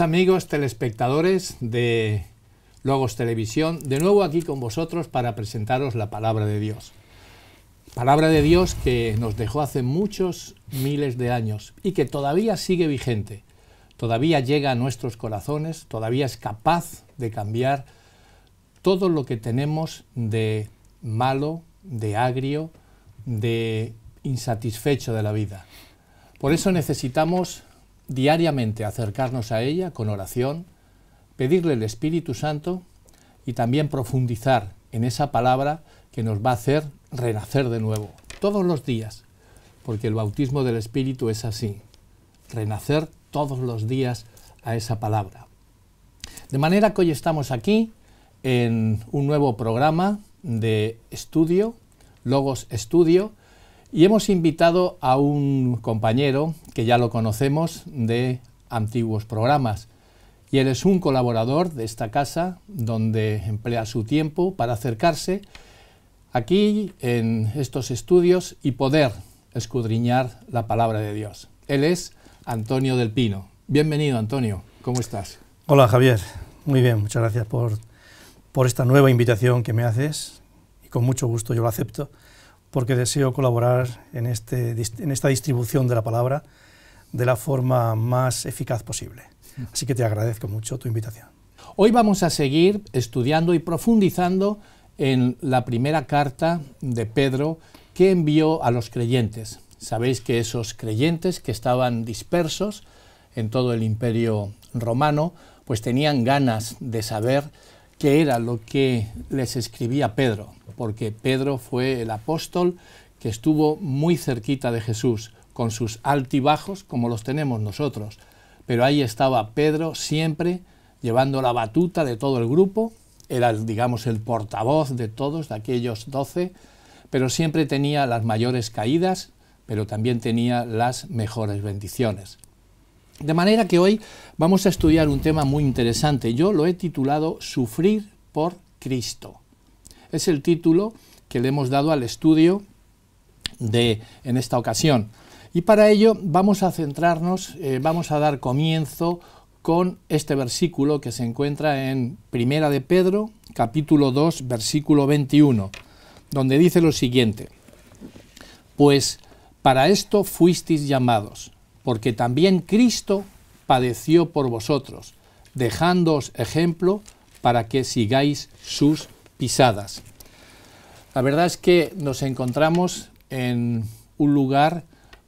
amigos telespectadores de Logos Televisión, de nuevo aquí con vosotros para presentaros la palabra de Dios. Palabra de Dios que nos dejó hace muchos miles de años y que todavía sigue vigente, todavía llega a nuestros corazones, todavía es capaz de cambiar todo lo que tenemos de malo, de agrio, de insatisfecho de la vida. Por eso necesitamos diariamente acercarnos a ella con oración, pedirle el Espíritu Santo y también profundizar en esa palabra que nos va a hacer renacer de nuevo, todos los días, porque el bautismo del Espíritu es así, renacer todos los días a esa palabra. De manera que hoy estamos aquí en un nuevo programa de estudio, Logos Estudio, y hemos invitado a un compañero que ya lo conocemos de antiguos programas. Y él es un colaborador de esta casa donde emplea su tiempo para acercarse aquí en estos estudios y poder escudriñar la palabra de Dios. Él es Antonio del Pino. Bienvenido Antonio, ¿cómo estás? Hola Javier, muy bien, muchas gracias por, esta nueva invitación que me haces y con mucho gusto yo la acepto porque deseo colaborar en, este, en esta distribución de la palabra de la forma más eficaz posible. Así que te agradezco mucho tu invitación. Hoy vamos a seguir estudiando y profundizando en la primera carta de Pedro que envió a los creyentes. Sabéis que esos creyentes que estaban dispersos en todo el imperio romano, pues tenían ganas de saber que era lo que les escribía Pedro, porque Pedro fue el apóstol que estuvo muy cerquita de Jesús, con sus altibajos como los tenemos nosotros. Pero ahí estaba Pedro siempre llevando la batuta de todo el grupo, era, digamos, el portavoz de todos, de aquellos doce, pero siempre tenía las mayores caídas, pero también tenía las mejores bendiciones. De manera que hoy vamos a estudiar un tema muy interesante. Yo lo he titulado Sufrir por Cristo. Es el título que le hemos dado al estudio de en esta ocasión. Y para ello vamos a centrarnos, eh, vamos a dar comienzo con este versículo que se encuentra en Primera de Pedro, capítulo 2, versículo 21, donde dice lo siguiente: Pues para esto fuisteis llamados porque también Cristo padeció por vosotros, dejándoos ejemplo para que sigáis sus pisadas. La verdad es que nos encontramos en un lugar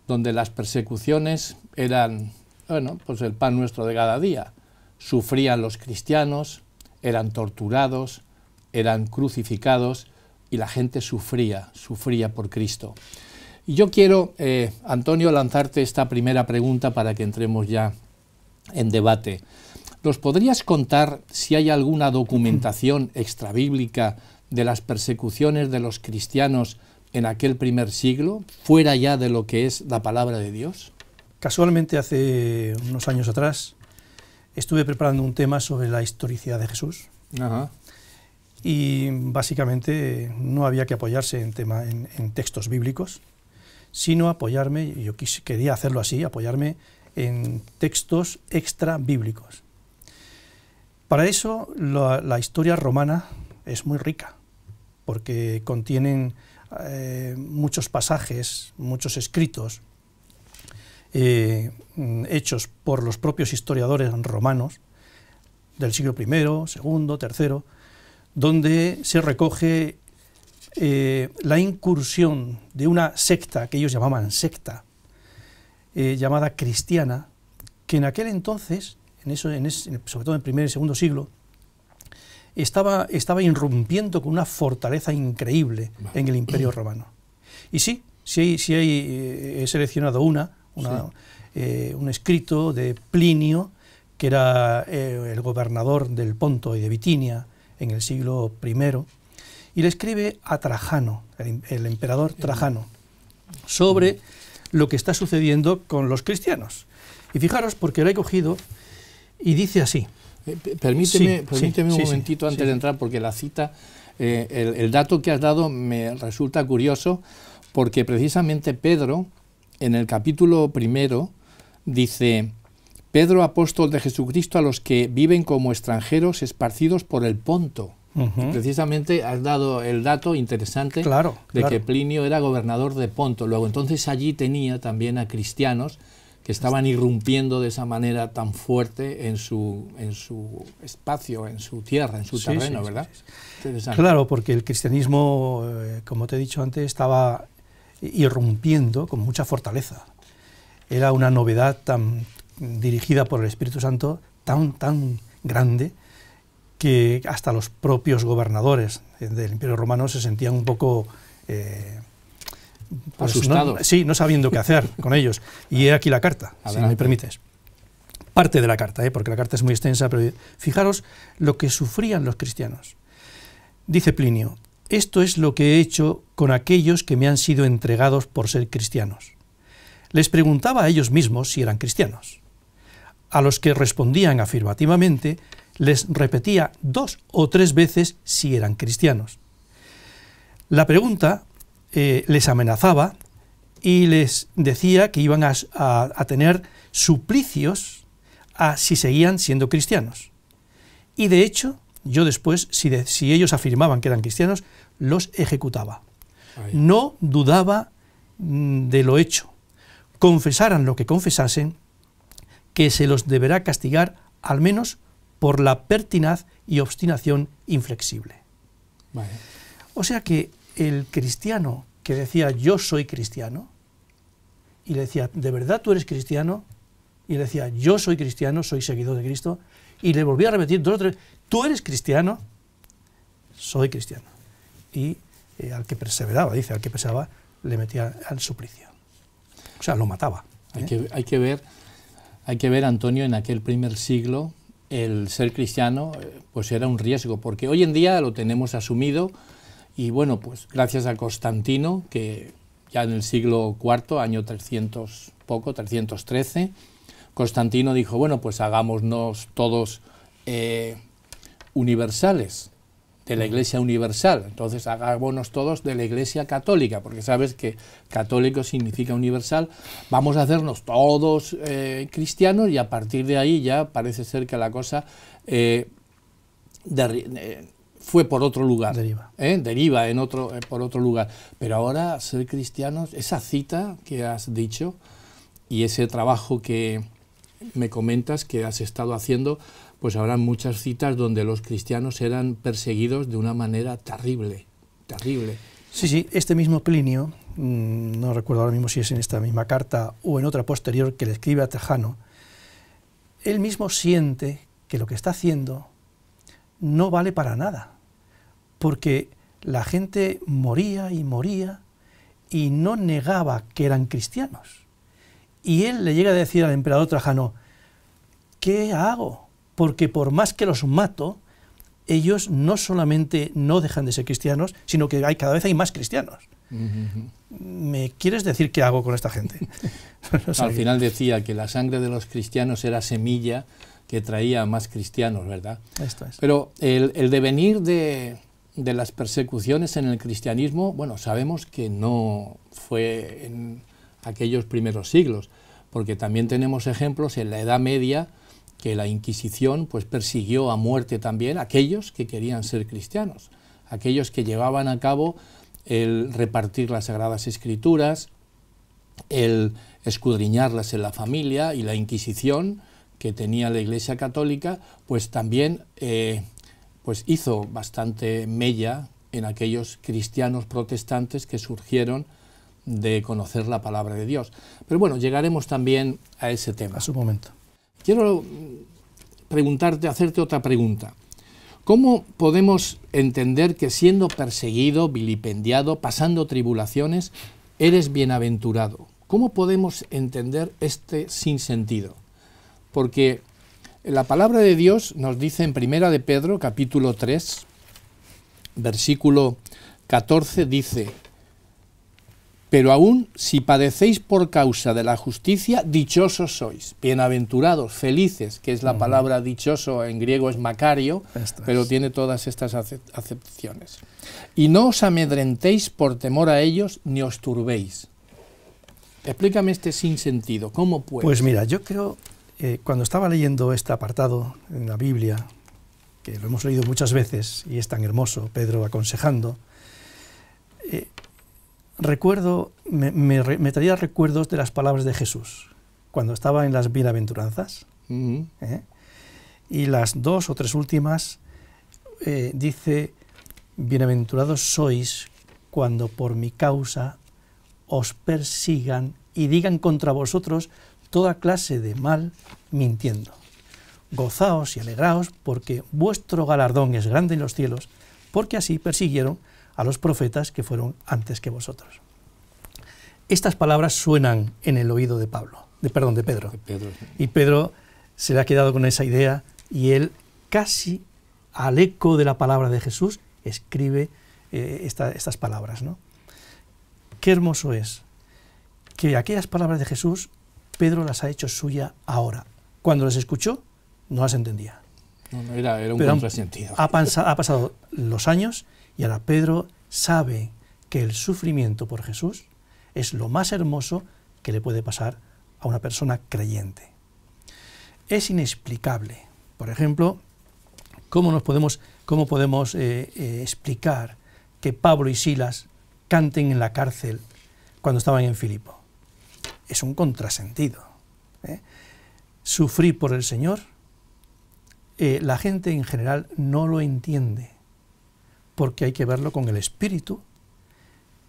donde las persecuciones eran, bueno, pues el pan nuestro de cada día. Sufrían los cristianos, eran torturados, eran crucificados y la gente sufría, sufría por Cristo. Y yo quiero, eh, Antonio, lanzarte esta primera pregunta para que entremos ya en debate. ¿Nos podrías contar si hay alguna documentación extrabíblica de las persecuciones de los cristianos en aquel primer siglo, fuera ya de lo que es la palabra de Dios? Casualmente hace unos años atrás estuve preparando un tema sobre la historicidad de Jesús. Y básicamente no había que apoyarse en, en textos bíblicos, sino apoyarme, yo quería hacerlo así, apoyarme en textos extra bíblicos. Para eso la, historia romana es muy rica, porque contienen eh, muchos pasajes, muchos escritos eh, hechos por los propios historiadores romanos del siglo I, II, III, donde se recoge eh, la incursión de una secta, que ellos llamaban secta, eh, llamada cristiana, que en aquel entonces, en eso, en sobre todo en el primer y segundo siglo, estaba, estaba irrumpiendo con una fortaleza increíble en el Imperio Romano. Y sí, sí, sí hay, eh, he seleccionado una, un escrito de Plinio, que era el gobernador del Ponto y de Bitinia en el siglo I, y le escribe a Trajano, el, emperador Trajano, sobre lo que está sucediendo con los cristianos. Y fijaros, porque lo he cogido y dice así. Eh, permíteme, permíteme un momentito antes de entrar, porque la cita, eh, el, el, dato que has dado me resulta curioso, porque precisamente Pedro, en el capítulo primero, dice, Pedro apóstol de Jesucristo a los que viven como extranjeros esparcidos por el Ponto, Precisamente has dado el dato interesante de que Plinio era gobernador de Ponto. Luego, entonces allí tenía también a cristianos que estaban irrumpiendo de esa manera tan fuerte en su, en su espacio, en su tierra, en su terreno, ¿verdad? claro, porque el cristianismo, eh, como te he dicho antes, estaba irrumpiendo con mucha fortaleza. Era una novedad tan dirigida por el Espíritu Santo, tan, tan grande, que hasta los propios gobernadores del Imperio Romano se sentían un poco... Eh, pues, Asustados. No, sí, no sabiendo qué hacer con ellos. Y he aquí la carta, si me permites. Parte de la carta, ¿eh? porque la carta es muy extensa, pero fijaros lo que sufrían los cristianos. Dice Plinio, esto es lo que he hecho con aquellos que me han sido entregados por ser cristianos. Les preguntaba a ellos mismos si eran cristianos. A los que respondían afirmativamente, les repetía dos o tres veces si eran cristianos. La pregunta eh, les amenazaba y les decía que iban a, tener suplicios a si seguían siendo cristianos. Y de hecho, yo después, si, ellos afirmaban que eran cristianos, los ejecutaba. No dudaba mm, de lo hecho. Confesaran lo que confesasen, que se los deberá castigar al menos por la pertinaz y obstinación inflexible. O sea que el cristiano que decía yo soy cristiano, y le decía, ¿de verdad tú eres cristiano? Y le decía, yo soy cristiano, soy seguidor de Cristo, y le volvía a repetir dos o tres, ¿tú eres cristiano? Soy cristiano. Y eh, al que perseveraba, dice, al que perseveraba, le metía al suplicio. O sea, lo mataba. Hay, ¿eh? que, ver, hay que ver, Antonio, en aquel primer siglo, el ser cristiano eh, pues era un riesgo, porque hoy en día lo tenemos asumido y bueno, pues gracias a Constantino, que ya en el siglo IV, año 300 poco, 313, Constantino dijo, bueno, pues hagámonos todos eh, universales de la Iglesia Universal. Entonces hagámonos todos de la Iglesia Católica, porque sabes que católico significa universal. Vamos a hacernos todos eh, cristianos y a partir de ahí ya parece ser que la cosa eh, eh, fue por otro lugar. Deriva. Deriva en otro, por otro lugar. Pero ahora ser cristianos, esa cita que has dicho y ese trabajo que me comentas que has estado haciendo, pues habrá muchas citas donde los cristianos eran perseguidos de una manera terrible, terrible. Sí, sí, este mismo Plinio, mm, no recuerdo ahora mismo si es en esta misma carta o en otra posterior que le escribe a Tejano, él mismo siente que lo que está haciendo no vale para nada, porque la gente moría y moría y no negaba que eran cristianos. Y él le llega a decir al emperador Trajano, ¿qué hago? Porque por más que los mato, ellos no solamente no dejan de ser cristianos, sino que hay, cada vez hay más cristianos. ¿Me quieres decir qué hago con esta gente? Al final decía que la sangre de los cristianos era semilla que traía más cristianos, ¿verdad? Esto es. Pero el, devenir de, de, las persecuciones en el cristianismo, bueno, sabemos que no fue aquellos primeros siglos, porque también tenemos ejemplos en la Edad Media que la Inquisición pues persiguió a muerte también a aquellos que querían ser cristianos, aquellos que llevaban a cabo el repartir las sagradas escrituras, el escudriñarlas en la familia y la Inquisición que tenía la Iglesia Católica, pues también eh, pues hizo bastante mella en aquellos cristianos protestantes que surgieron de conocer la palabra de Dios. Pero bueno, llegaremos también a ese tema. A su momento. Quiero mm, preguntarte, hacerte otra pregunta. ¿Cómo podemos entender que siendo perseguido, vilipendiado, pasando tribulaciones, eres bienaventurado? ¿Cómo podemos entender este sinsentido? Porque la palabra de Dios nos dice en Primera de Pedro, capítulo 3, versículo 14, dice, pero aún si padecéis por causa de la justicia, dichosos sois, bienaventurados, felices, que es la palabra dichoso en griego es macario, pero tiene todas estas acepciones. Y no os amedrentéis por temor a ellos, ni os turbéis. Explícame este sinsentido, ¿cómo puede? Pues mira, yo creo, eh, cuando estaba leyendo este apartado en la Biblia, que lo hemos leído muchas veces y es tan hermoso, Pedro aconsejando, eh, recuerdo, me, traía recuerdos de las palabras de Jesús cuando estaba en las bienaventuranzas. ¿eh? Y las dos o tres últimas eh, dice, bienaventurados sois cuando por mi causa os persigan y digan contra vosotros toda clase de mal mintiendo. Gozaos y alegraos porque vuestro galardón es grande en los cielos, porque así persiguieron a los profetas que fueron antes que vosotros. Estas palabras suenan en el oído de Pablo, de perdón, de Pedro. Y Pedro se le ha quedado con esa idea y él casi al eco de la palabra de Jesús escribe eh, estas palabras. ¿no? Qué hermoso es que aquellas palabras de Jesús Pedro las ha hecho suya ahora. Cuando las escuchó, no las entendía. era, un Pero, ha pasado los años y ahora Pedro sabe que el sufrimiento por Jesús es lo más hermoso que le puede pasar a una persona creyente. Es inexplicable. Por ejemplo, ¿cómo, nos podemos, cómo podemos eh, eh, explicar que Pablo y Silas canten en la cárcel cuando estaban en Filipo? Es un contrasentido. ¿eh? Sufrir por el Señor, la gente en general no lo entiende porque hay que verlo con el espíritu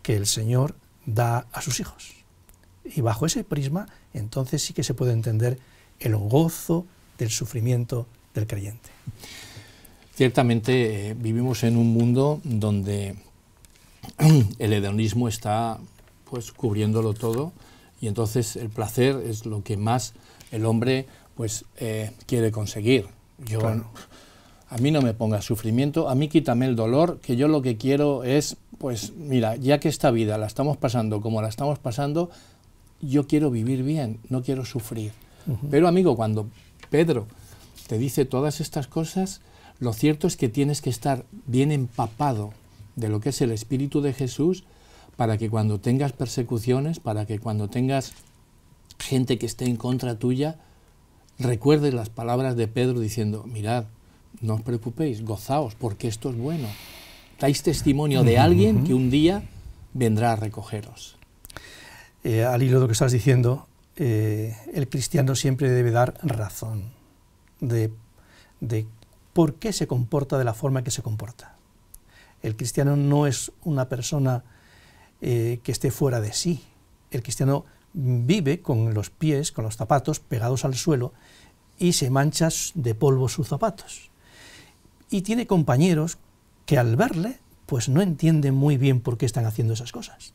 que el Señor da a sus hijos. Y bajo ese prisma, entonces sí que se puede entender el gozo del sufrimiento del creyente. Ciertamente eh, vivimos en un mundo donde el hedonismo está pues cubriéndolo todo y entonces el placer es lo que más el hombre pues eh, quiere conseguir. claro a mí no me ponga sufrimiento, a mí quítame el dolor, que yo lo que quiero es, pues mira, ya que esta vida la estamos pasando como la estamos pasando, yo quiero vivir bien, no quiero sufrir. Pero amigo, cuando Pedro te dice todas estas cosas, lo cierto es que tienes que estar bien empapado de lo que es el Espíritu de Jesús para que cuando tengas persecuciones, para que cuando tengas gente que esté en contra tuya, recuerdes las palabras de Pedro diciendo, mirad, no os preocupéis, gozaos, porque esto es bueno. Dais testimonio de alguien que un día vendrá a recogeros. Eh, al hilo de lo que estás diciendo, eh, el cristiano siempre debe dar razón de, por qué se comporta de la forma que se comporta. El cristiano no es una persona eh, que esté fuera de sí. El cristiano vive con los pies, con los zapatos pegados al suelo y se mancha de polvo sus zapatos y tiene compañeros que al verle pues no entienden muy bien por qué están haciendo esas cosas.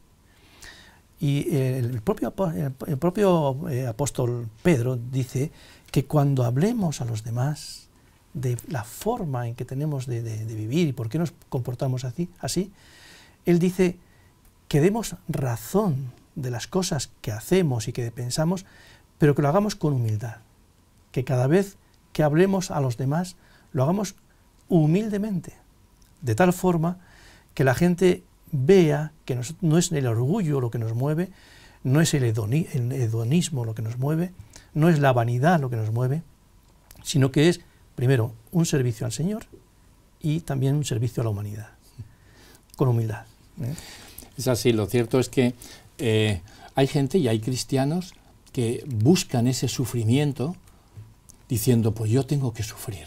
Y el propio, el propio eh, apóstol Pedro dice que cuando hablemos a los demás de la forma en que tenemos de, vivir y por qué nos comportamos así, así, él dice que demos razón de las cosas que hacemos y que pensamos, pero que lo hagamos con humildad, que cada vez que hablemos a los demás lo hagamos humildemente, de tal forma que la gente vea que no es el orgullo lo que nos mueve, no es el, hedonismo lo que nos mueve, no es la vanidad lo que nos mueve, sino que es, primero, un servicio al Señor y también un servicio a la humanidad, con humildad. ¿eh? Es así, lo cierto es que eh, hay gente y hay cristianos que buscan ese sufrimiento diciendo, pues yo tengo que sufrir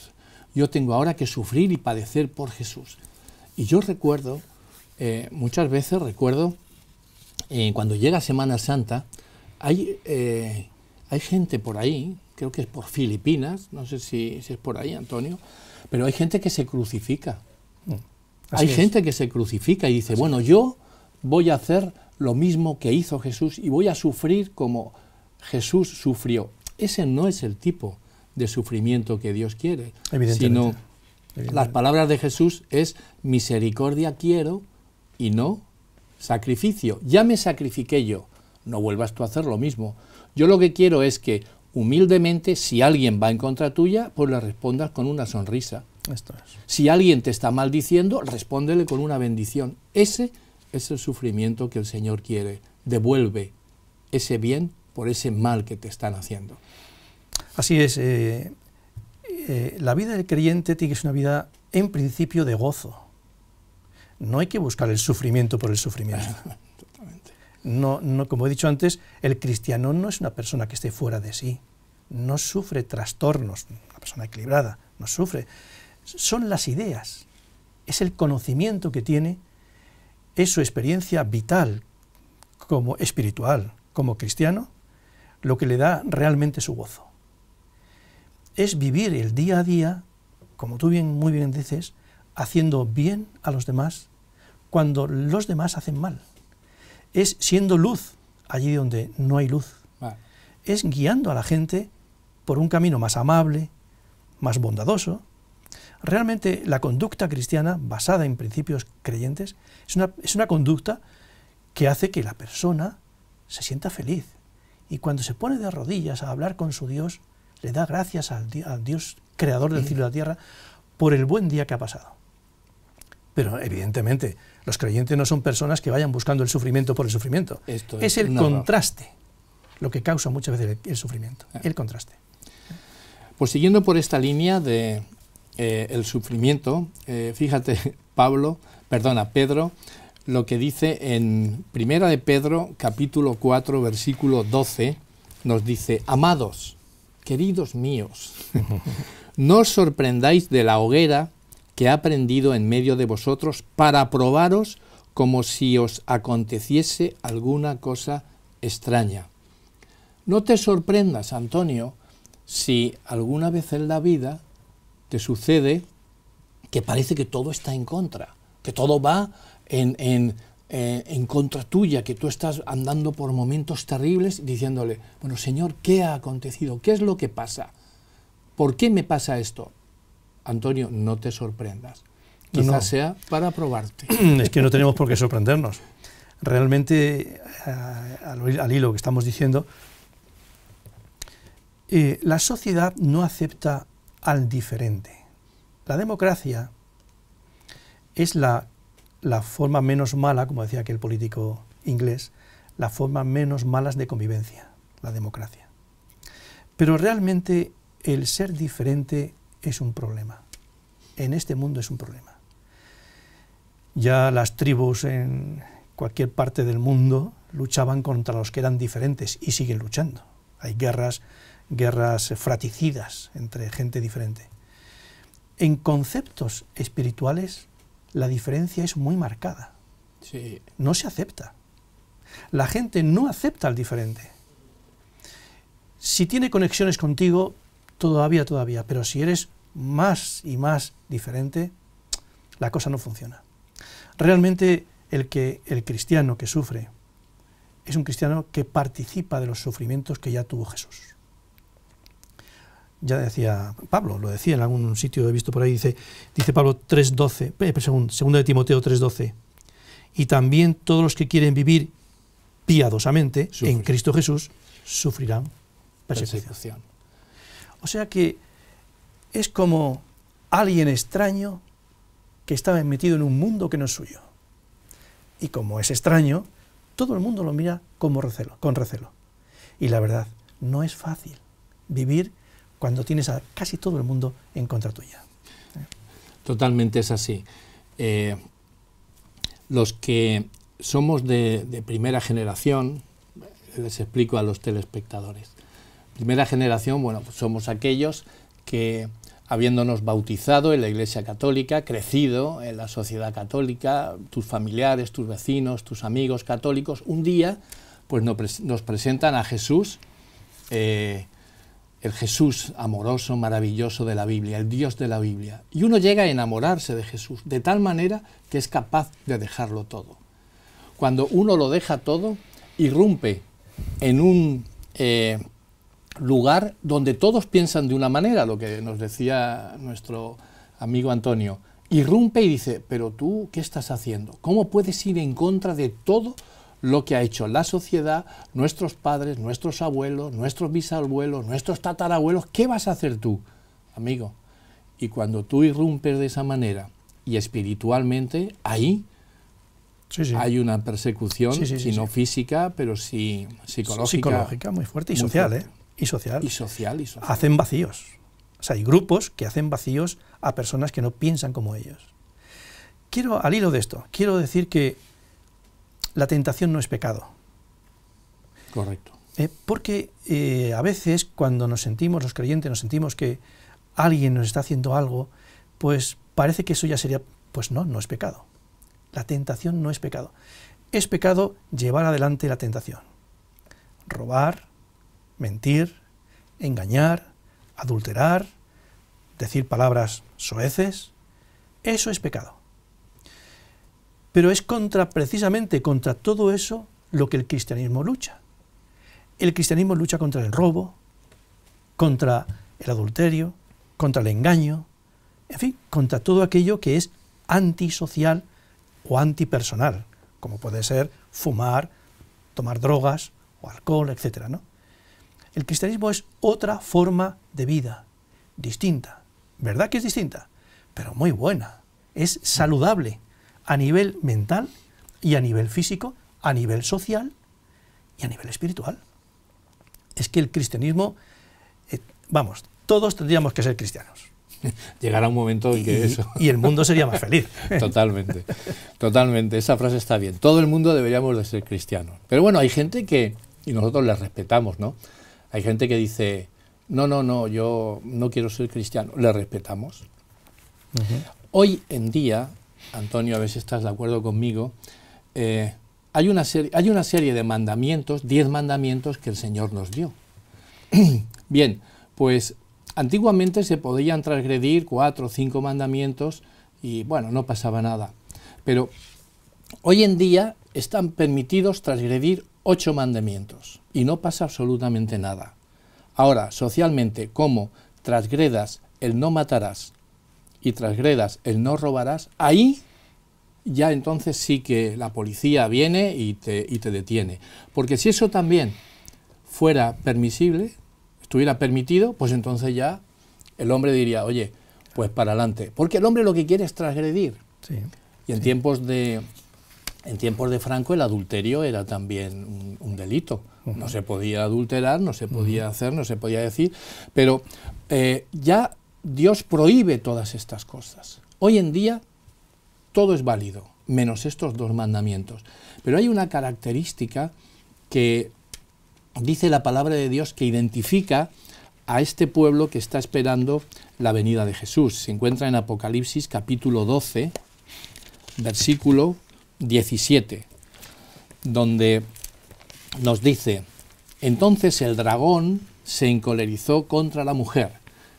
yo tengo ahora que sufrir y padecer por Jesús. Y yo recuerdo, eh, muchas veces recuerdo, eh, cuando llega Semana Santa, hay, eh, hay gente por ahí, creo que es por Filipinas, no sé si, es por ahí, Antonio, pero hay gente que se crucifica. Mm, hay gente que se crucifica y dice, bueno, yo voy a hacer lo mismo que hizo Jesús y voy a sufrir como Jesús sufrió. Ese no es el tipo de sufrimiento que Dios quiere, sino las palabras de Jesús es misericordia quiero y no sacrificio. Ya me sacrifiqué yo, no vuelvas tú a hacer lo mismo. Yo lo que quiero es que humildemente, si alguien va en contra tuya, pues le respondas con una sonrisa. Si alguien te está maldiciendo, respóndele con una bendición. Ese es el sufrimiento que el Señor quiere. Devuelve ese bien por ese mal que te están haciendo. Así es, eh, eh, la vida del creyente tiene que ser una vida en principio de gozo. No hay que buscar el sufrimiento por el sufrimiento. No, no, como he dicho antes, el cristiano no es una persona que esté fuera de sí, no sufre trastornos, una persona equilibrada, no sufre. Son las ideas, es el conocimiento que tiene, es su experiencia vital como espiritual, como cristiano, lo que le da realmente su gozo es vivir el día a día, como tú bien, muy bien dices, haciendo bien a los demás cuando los demás hacen mal. Es siendo luz allí donde no hay luz. Es guiando a la gente por un camino más amable, más bondadoso. Realmente la conducta cristiana, basada en principios creyentes, es una, es una conducta que hace que la persona se sienta feliz. Y cuando se pone de rodillas a hablar con su Dios, le da gracias al, Dios creador del cielo y la tierra por el buen día que ha pasado. Pero evidentemente, los creyentes no son personas que vayan buscando el sufrimiento por el sufrimiento. es, el contraste lo que causa muchas veces el, sufrimiento, ah. el contraste. Pues siguiendo por esta línea de eh, el sufrimiento, eh, fíjate, Pablo, perdona, Pedro, lo que dice en Primera de Pedro, capítulo 4, versículo 12, nos dice, amados, Queridos míos, no os sorprendáis de la hoguera que ha prendido en medio de vosotros para probaros como si os aconteciese alguna cosa extraña. No te sorprendas, Antonio, si alguna vez en la vida te sucede que parece que todo está en contra, que todo va en, en eh, en contra tuya, que tú estás andando por momentos terribles, diciéndole, bueno, Señor, ¿qué ha acontecido? ¿Qué es lo que pasa? ¿Por qué me pasa esto? Antonio, no te sorprendas. Quizás no, sea para probarte. Es que no tenemos por qué sorprendernos. Realmente, eh, al hilo que estamos diciendo, eh, la sociedad no acepta al diferente. La democracia es la la forma menos mala, como decía aquel político inglés, la forma menos mala de convivencia, la democracia. Pero realmente el ser diferente es un problema. En este mundo es un problema. Ya las tribus en cualquier parte del mundo luchaban contra los que eran diferentes y siguen luchando. Hay guerras, guerras fraticidas entre gente diferente. En conceptos espirituales la diferencia es muy marcada. No se acepta. La gente no acepta al diferente. Si tiene conexiones contigo, todavía, todavía, pero si eres más y más diferente, la cosa no funciona. Realmente el que el cristiano que sufre es un cristiano que participa de los sufrimientos que ya tuvo Jesús ya decía Pablo, lo decía en algún sitio, he visto por ahí, dice, dice Pablo 3.12, 2 segundo de Timoteo 3.12, y también todos los que quieren vivir piadosamente en Cristo Jesús sufrirán persecución. O sea que es como alguien extraño que estaba metido en un mundo que no es suyo. Y como es extraño, todo el mundo lo mira como recelo, con recelo. Y la verdad, no es fácil vivir cuando tienes a casi todo el mundo en contra tuya. Totalmente es así. Eh, los que somos de, primera generación, les explico a los telespectadores. Primera generación, bueno, pues somos aquellos que habiéndonos bautizado en la Iglesia Católica, crecido en la sociedad católica, tus familiares, tus vecinos, tus amigos católicos, un día pues nos, presentan a Jesús eh, el Jesús amoroso, maravilloso de la Biblia, el Dios de la Biblia. Y uno llega a enamorarse de Jesús de tal manera que es capaz de dejarlo todo. Cuando uno lo deja todo, irrumpe en un eh, lugar donde todos piensan de una manera, lo que nos decía nuestro amigo Antonio. Irrumpe y dice, pero tú, ¿qué estás haciendo? ¿Cómo puedes ir en contra de todo lo que ha hecho la sociedad, nuestros padres, nuestros abuelos, nuestros bisabuelos, nuestros tatarabuelos. ¿Qué vas a hacer tú, amigo? Y cuando tú irrumpes de esa manera y espiritualmente, ahí hay una persecución, sino si no física, pero sí psicológica. Psicológica muy fuerte y social, ¿eh? Y social. Y social, y social. Hacen vacíos. O sea, hay grupos que hacen vacíos a personas que no piensan como ellos. Quiero, al hilo de esto, quiero decir que la tentación no es pecado. Correcto. Eh, porque eh, a veces cuando nos sentimos, los creyentes, nos sentimos que alguien nos está haciendo algo, pues parece que eso ya sería, pues no, no es pecado. La tentación no es pecado. Es pecado llevar adelante la tentación. Robar, mentir, engañar, adulterar, decir palabras soeces, eso es pecado. Pero es contra, precisamente contra todo eso lo que el cristianismo lucha. El cristianismo lucha contra el robo, contra el adulterio, contra el engaño, en fin, contra todo aquello que es antisocial o antipersonal, como puede ser fumar, tomar drogas o alcohol, etc. ¿no? El cristianismo es otra forma de vida, distinta. ¿Verdad que es distinta? Pero muy buena. Es saludable, a nivel mental y a nivel físico, a nivel social y a nivel espiritual. Es que el cristianismo, eh, vamos, todos tendríamos que ser cristianos. Llegará un momento en que eso. Y el mundo sería más feliz. totalmente, totalmente. Esa frase está bien. Todo el mundo deberíamos de ser cristianos. Pero bueno, hay gente que, y nosotros le respetamos, ¿no? Hay gente que dice, no, no, no, yo no quiero ser cristiano. Le respetamos. Hoy en día Antonio, a ver si estás de acuerdo conmigo, eh, hay, una hay una serie de mandamientos, diez mandamientos que el Señor nos dio. Bien, pues antiguamente se podían transgredir cuatro o cinco mandamientos y bueno, no pasaba nada. Pero hoy en día están permitidos transgredir ocho mandamientos y no pasa absolutamente nada. Ahora, socialmente, como transgredas el no matarás y transgredas el no robarás, ahí ya entonces sí que la policía viene y te, y te detiene. Porque si eso también fuera permisible, estuviera permitido, pues entonces ya el hombre diría, oye, pues para adelante. Porque el hombre lo que quiere es transgredir. y en tiempos de... En tiempos de Franco el adulterio era también un, delito. No se podía adulterar, no se podía hacer, no se podía decir. Pero eh, ya Dios prohíbe todas estas cosas. Hoy en día todo es válido, menos estos dos mandamientos. Pero hay una característica que dice la palabra de Dios que identifica a este pueblo que está esperando la venida de Jesús. Se encuentra en Apocalipsis capítulo 12, versículo 17, donde nos dice, entonces el dragón se encolerizó contra la mujer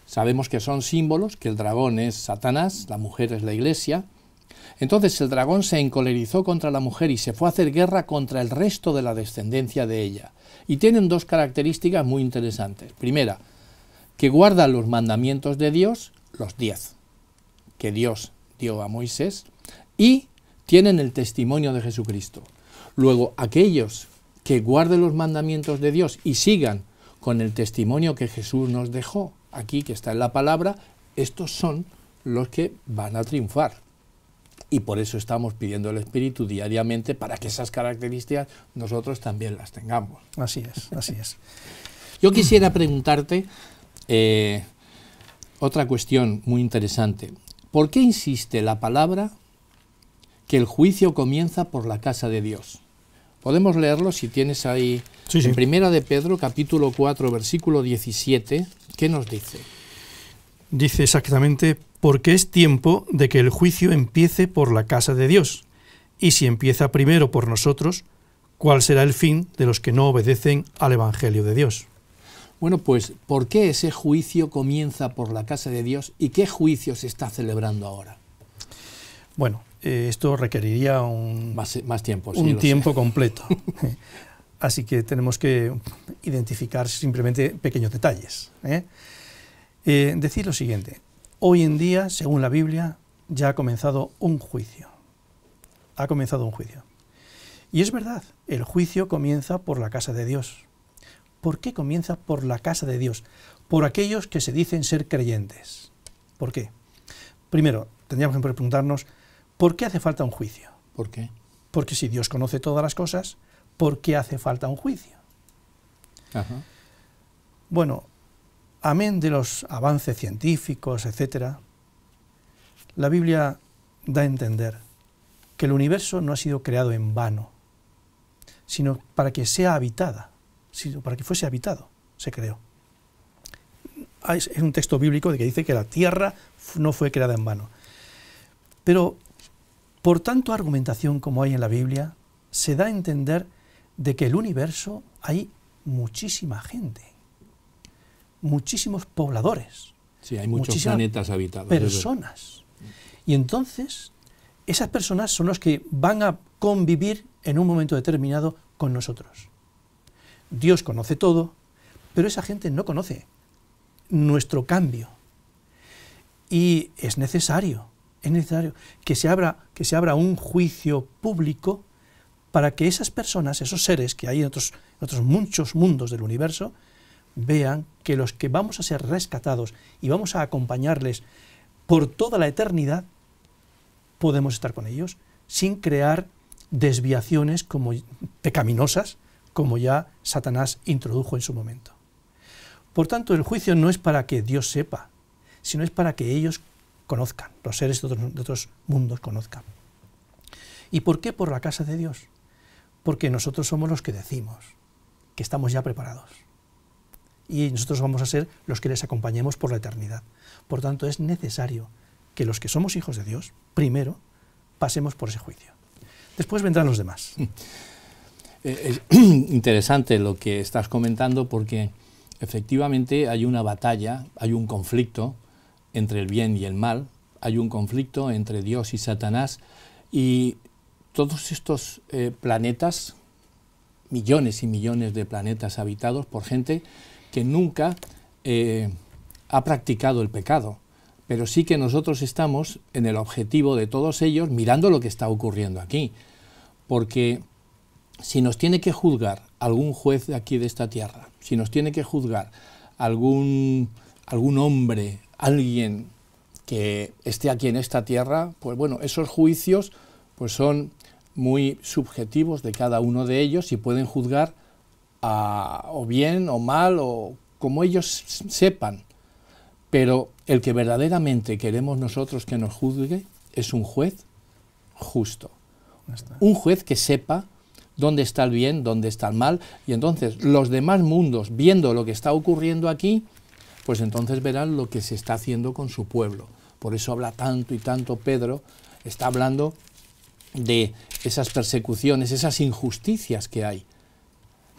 Sabemos que son símbolos, que el dragón es Satanás, la mujer es la iglesia. Entonces el dragón se encolerizó contra la mujer y se fue a hacer guerra contra el resto de la descendencia de ella. Y tienen dos características muy interesantes. Primera, que guardan los mandamientos de Dios, los diez, que Dios dio a Moisés, y tienen el testimonio de Jesucristo. Luego, aquellos que guarden los mandamientos de Dios y sigan con el testimonio que Jesús nos dejó, aquí, que está en la palabra, estos son los que van a triunfar. Y por eso estamos pidiendo al Espíritu diariamente para que esas características nosotros también las tengamos. Así es, así es. Yo quisiera preguntarte eh, otra cuestión muy interesante. ¿Por qué insiste la palabra que el juicio comienza por la casa de Dios? Podemos leerlo si tienes ahí. Sí, En Primera de Pedro, capítulo 4, versículo 17, ¿qué nos dice? Dice exactamente, porque es tiempo de que el juicio empiece por la casa de Dios. Y si empieza primero por nosotros, ¿cuál será el fin de los que no obedecen al Evangelio de Dios? Bueno, pues, ¿por qué ese juicio comienza por la casa de Dios y qué juicio se está celebrando ahora? Bueno, eh, esto requeriría un, más, tiempo, un tiempo completo. Así que tenemos que identificar simplemente pequeños detalles. ¿eh? Eh, decir lo siguiente, hoy en día, según la Biblia, ya ha comenzado un juicio. Ha comenzado un juicio. Y es verdad, el juicio comienza por la casa de Dios. ¿Por qué comienza por la casa de Dios? Por aquellos que se dicen ser creyentes. ¿Por qué? Primero, tendríamos que preguntarnos ¿Por qué hace falta un juicio? ¿Por qué? Porque si Dios conoce todas las cosas, ¿por qué hace falta un juicio? Bueno, amén de los avances científicos, etc., la Biblia da a entender que el universo no ha sido creado en vano, sino para que sea habitada, sino para que fuese habitado, se creó. Ah, es un texto bíblico de que dice que la tierra no fue creada en vano. Pero por tanto argumentación como hay en la Biblia, se da a entender de que el universo hay muchísima gente, muchísimos pobladores. Sí, hay muchos planetas habitados. Personas. Y entonces, esas personas son los que van a convivir en un momento determinado con nosotros. Dios conoce todo, pero esa gente no conoce nuestro cambio. Y es necesario es necesario que se abra, que se abra un juicio público para que esas personas, esos seres que hay en otros, otros muchos mundos del universo, vean que los que vamos a ser rescatados y vamos a acompañarles por toda la eternidad, podemos estar con ellos sin crear desviaciones como pecaminosas como ya Satanás introdujo en su momento. Por tanto, el juicio no es para que Dios sepa, sino es para que ellos conozcan, los seres de otros, mundos conozcan. ¿Y por qué por la casa de Dios? Porque nosotros somos los que decimos que estamos ya preparados. Y nosotros vamos a ser los que les acompañemos por la eternidad. Por tanto, es necesario que los que somos hijos de Dios, primero, pasemos por ese juicio. Después vendrán los demás. Es eh, eh, interesante lo que estás comentando porque efectivamente hay una batalla, hay un conflicto entre el bien y el mal, hay un conflicto entre Dios y Satanás y todos estos eh, planetas, millones y millones de planetas habitados por gente que nunca eh, ha practicado el pecado, pero sí que nosotros estamos en el objetivo de todos ellos mirando lo que está ocurriendo aquí, porque si nos tiene que juzgar algún juez de aquí de esta tierra, si nos tiene que juzgar algún, algún hombre, alguien que esté aquí en esta tierra, pues bueno, esos juicios pues son muy subjetivos de cada uno de ellos y pueden juzgar o bien o mal o como ellos sepan. Pero el que verdaderamente queremos nosotros que nos juzgue es un juez justo. Un juez que sepa dónde está el bien, dónde está el mal. Y entonces los demás mundos, viendo lo que está ocurriendo aquí, pues entonces verán lo que se está haciendo con su pueblo. Por eso habla tanto y tanto Pedro, está hablando de esas persecuciones, esas injusticias que hay.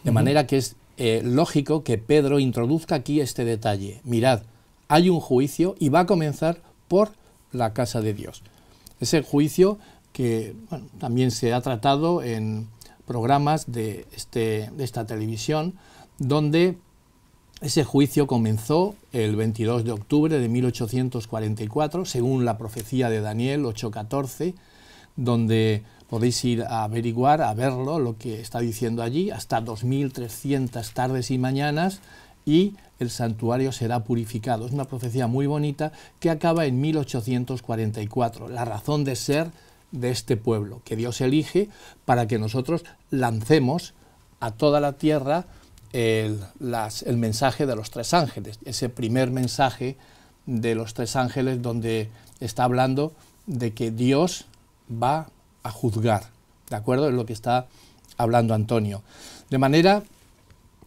De manera que es eh, lógico que Pedro introduzca aquí este detalle. Mirad, hay un juicio y va a comenzar por la casa de Dios. Ese juicio que también se ha tratado en programas de, este, de esta televisión, donde ese juicio comenzó el 22 de octubre de 1844, según la profecía de Daniel 8.14, donde podéis ir a averiguar, a verlo, lo que está diciendo allí, hasta 2.300 tardes y mañanas, y el santuario será purificado. Es una profecía muy bonita que acaba en 1844, la razón de ser de este pueblo, que Dios elige para que nosotros lancemos a toda la tierra el, el mensaje de los tres ángeles, ese primer mensaje de los tres ángeles donde está hablando de que Dios va a juzgar, ¿de acuerdo? Es lo que está hablando Antonio. De manera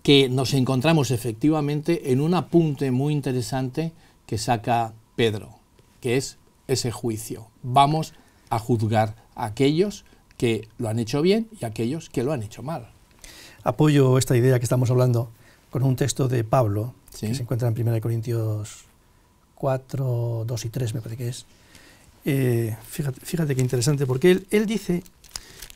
que nos encontramos efectivamente en un apunte muy interesante que saca Pedro, que es ese juicio. Vamos a juzgar a aquellos que lo han hecho bien y a aquellos que lo han hecho mal apoyo esta idea que estamos hablando con un texto de Pablo, que se encuentra en 1 Corintios 4, 2 y 3, me parece que es. Eh, fíjate, qué interesante, porque él, dice,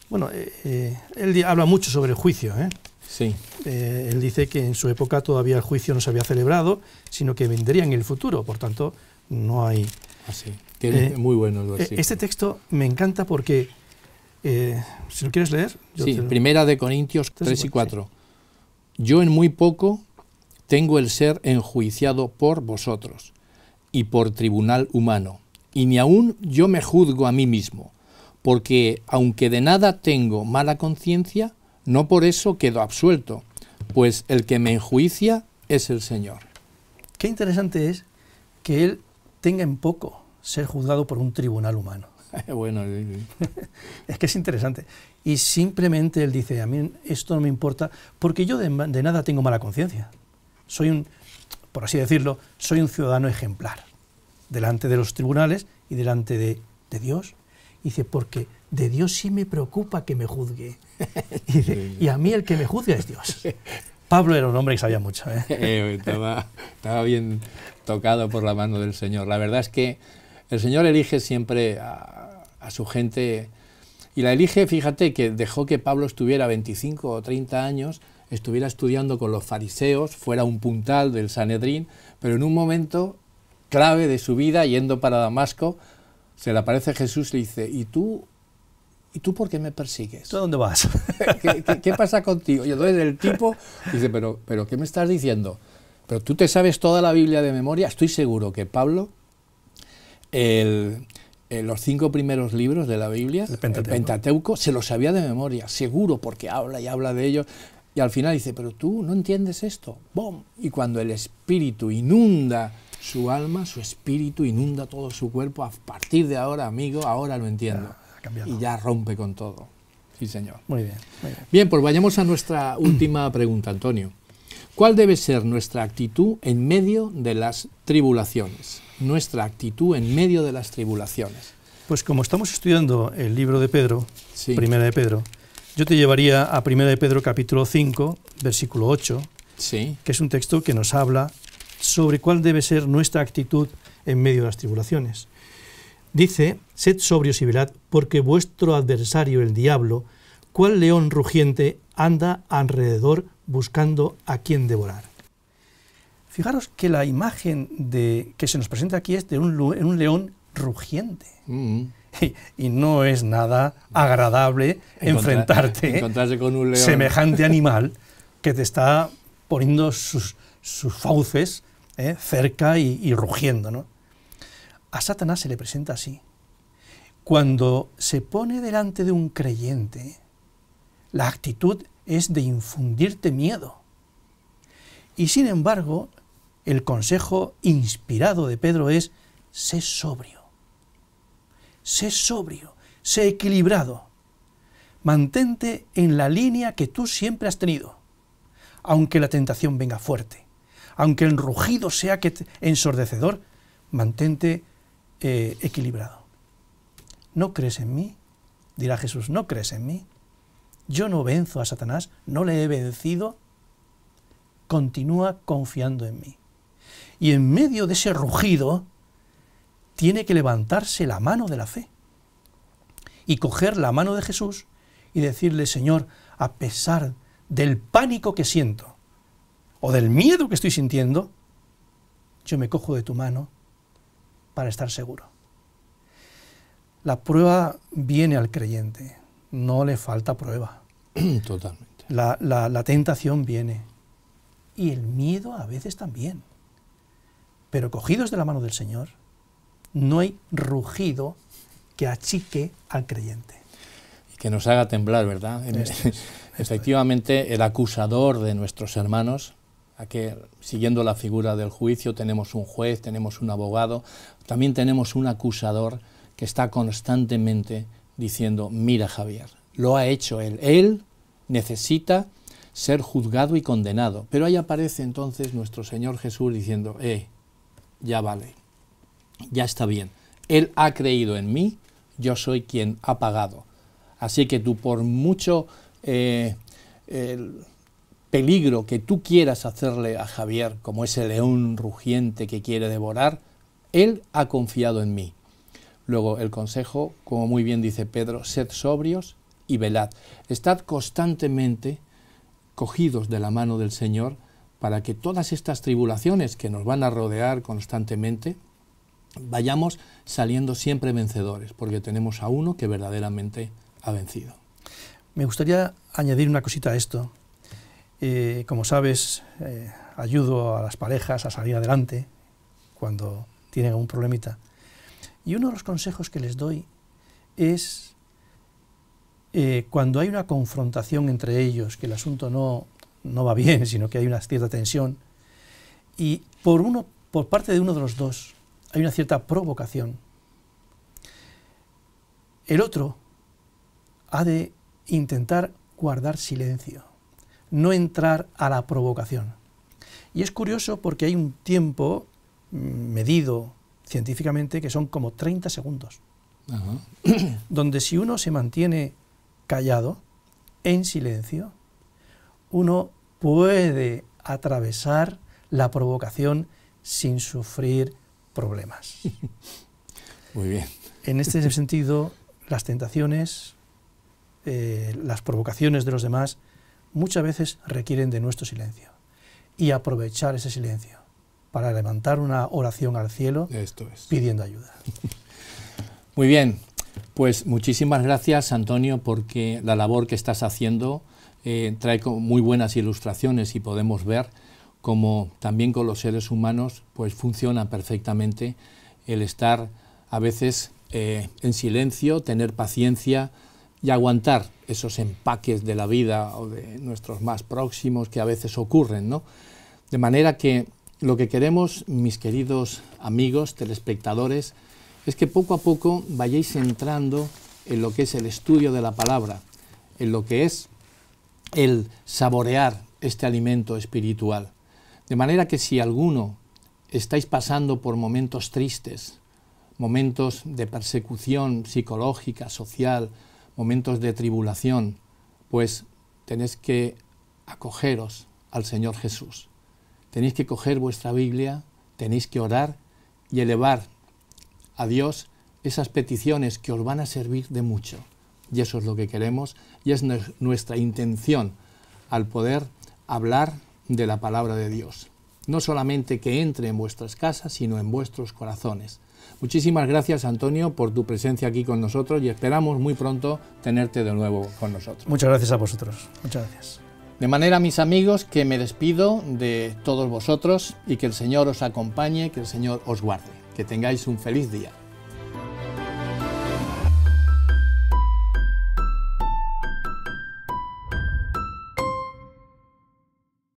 bueno, eh, eh, él habla mucho sobre el juicio, ¿eh? Sí. él dice que en su época todavía el juicio no se había celebrado, sino que vendría en el futuro, por tanto, no hay... Así, ah, muy bueno. este texto me encanta porque eh, si lo quieres leer. Yo sí, primera de Corintios 3 y 4. Yo en muy poco tengo el ser enjuiciado por vosotros y por tribunal humano, y ni aun yo me juzgo a mí mismo, porque aunque de nada tengo mala conciencia, no por eso quedo absuelto, pues el que me enjuicia es el Señor. Qué interesante es que él tenga en poco ser juzgado por un tribunal humano. bueno, es que es interesante. Y simplemente él dice, a mí esto no me importa, porque yo de, nada tengo mala conciencia. Soy un, por así decirlo, soy un ciudadano ejemplar, delante de los tribunales y delante de, Dios. dice, porque de Dios sí me preocupa que me juzgue. Y, a mí el que me juzga es Dios. Pablo era un hombre que sabía mucho. ¿eh? Eh, estaba, estaba, bien tocado por la mano del Señor. La verdad es que el Señor elige siempre a, su gente. Y la elige, fíjate, que dejó que Pablo estuviera 25 o 30 años, estuviera estudiando con los fariseos, fuera un puntal del Sanedrín, pero en un momento clave de su vida, yendo para Damasco, se le aparece Jesús y le dice, ¿y tú? ¿Y tú por qué me persigues? ¿Tú dónde vas? ¿Qué, pasa contigo? Y entonces el tipo dice, ¿pero, pero qué me estás diciendo? Pero tú te sabes toda la Biblia de memoria. Estoy seguro que Pablo, el, eh, los cinco primeros libros de la Biblia, el Pentateuco. se los sabía de memoria, seguro, porque habla y habla de ellos. Y al final dice, pero tú no entiendes esto. ¡Bom! Y cuando el espíritu inunda su alma, su espíritu inunda todo su cuerpo, a partir de ahora, amigo, ahora lo entiendo. y ya rompe con todo. Sí, señor. Muy muy bien. Bien, pues vayamos a nuestra última pregunta, Antonio. ¿Cuál debe ser nuestra actitud en medio de las tribulaciones? Nuestra actitud en medio de las tribulaciones. Pues como estamos estudiando el libro de Pedro, Primera de Pedro, yo te llevaría a Primera de Pedro capítulo 5, versículo 8, sí. que es un texto que nos habla sobre cuál debe ser nuestra actitud en medio de las tribulaciones. Dice, sed sobrios y velad, porque vuestro adversario, el diablo, cual león rugiente, anda alrededor buscando a quien devorar. Fijaros que la imagen de, que se nos presenta aquí es de un, león rugiente. Mm-hmm. Y, no es nada agradable enfrentarte encontrarse con un león. semejante animal que te está poniendo sus, fauces eh, cerca y, rugiendo. ¿no? A Satanás se le presenta así. Cuando se pone delante de un creyente, la actitud es de infundirte miedo. Y sin embargo, el consejo inspirado de Pedro es, sé sobrio, sé sobrio, sé equilibrado, mantente en la línea que tú siempre has tenido, aunque la tentación venga fuerte, aunque el rugido sea que ensordecedor, mantente eh, equilibrado. ¿No crees en mí? Dirá Jesús, ¿no crees en mí? yo no venzo a Satanás, no le he vencido, continúa confiando en mí. Y en medio de ese rugido, tiene que levantarse la mano de la fe y coger la mano de Jesús y decirle, Señor, a pesar del pánico que siento o del miedo que estoy sintiendo, yo me cojo de tu mano para estar seguro. La prueba viene al creyente, no le falta prueba. Totalmente. La, tentación viene. Y el miedo a veces también. Pero cogidos de la mano del Señor, no hay rugido que achique al creyente. Y que nos haga temblar, ¿verdad? Efectivamente, el acusador de nuestros hermanos, que siguiendo la figura del juicio, tenemos un juez, tenemos un abogado, también tenemos un acusador que está constantemente diciendo, mira Javier, lo ha hecho él, él necesita ser juzgado y condenado. Pero ahí aparece entonces nuestro Señor Jesús diciendo, eh, ya vale, ya está bien, él ha creído en mí, yo soy quien ha pagado. Así que tú por mucho eh, peligro que tú quieras hacerle a Javier, como ese león rugiente que quiere devorar, él ha confiado en mí. Luego, el consejo, como muy bien dice Pedro, sed sobrios y velad. Estad constantemente cogidos de la mano del Señor para que todas estas tribulaciones que nos van a rodear constantemente, vayamos saliendo siempre vencedores, porque tenemos a uno que verdaderamente ha vencido. Me gustaría añadir una cosita a esto. Eh, como sabes, eh, ayudo a las parejas a salir adelante cuando tienen algún problemita. Y uno de los consejos que les doy es eh, cuando hay una confrontación entre ellos, que el asunto no, va bien, sino que hay una cierta tensión, y por, uno, por parte de uno de los dos hay una cierta provocación, el otro ha de intentar guardar silencio, no entrar a la provocación. Y es curioso porque hay un tiempo mm, medido científicamente que son como 30 segundos. Donde si uno se mantiene callado, en silencio, uno puede atravesar la provocación sin sufrir problemas. Muy bien. En este sentido, las tentaciones, eh, las provocaciones de los demás, muchas veces requieren de nuestro silencio y aprovechar ese silencio para levantar una oración al cielo Esto es. pidiendo ayuda. Muy bien, pues muchísimas gracias Antonio porque la labor que estás haciendo eh, trae muy buenas ilustraciones y podemos ver cómo también con los seres humanos pues funciona perfectamente el estar a veces eh, en silencio, tener paciencia y aguantar esos empaques de la vida o de nuestros más próximos que a veces ocurren, ¿no? De manera que lo que queremos, mis queridos amigos, telespectadores, es que poco a poco vayáis entrando en lo que es el estudio de la palabra, en lo que es el saborear este alimento espiritual. De manera que si alguno estáis pasando por momentos tristes, momentos de persecución psicológica, social, momentos de tribulación, pues tenéis que acogeros al Señor Jesús. Tenéis que coger vuestra Biblia, tenéis que orar y elevar a Dios esas peticiones que os van a servir de mucho. Y eso es lo que queremos y es nuestra intención al poder hablar de la palabra de Dios. No solamente que entre en vuestras casas, sino en vuestros corazones. Muchísimas gracias Antonio por tu presencia aquí con nosotros y esperamos muy pronto tenerte de nuevo con nosotros. Muchas gracias a vosotros. Muchas gracias. De manera, mis amigos, que me despido de todos vosotros y que el Señor os acompañe, que el Señor os guarde. Que tengáis un feliz día.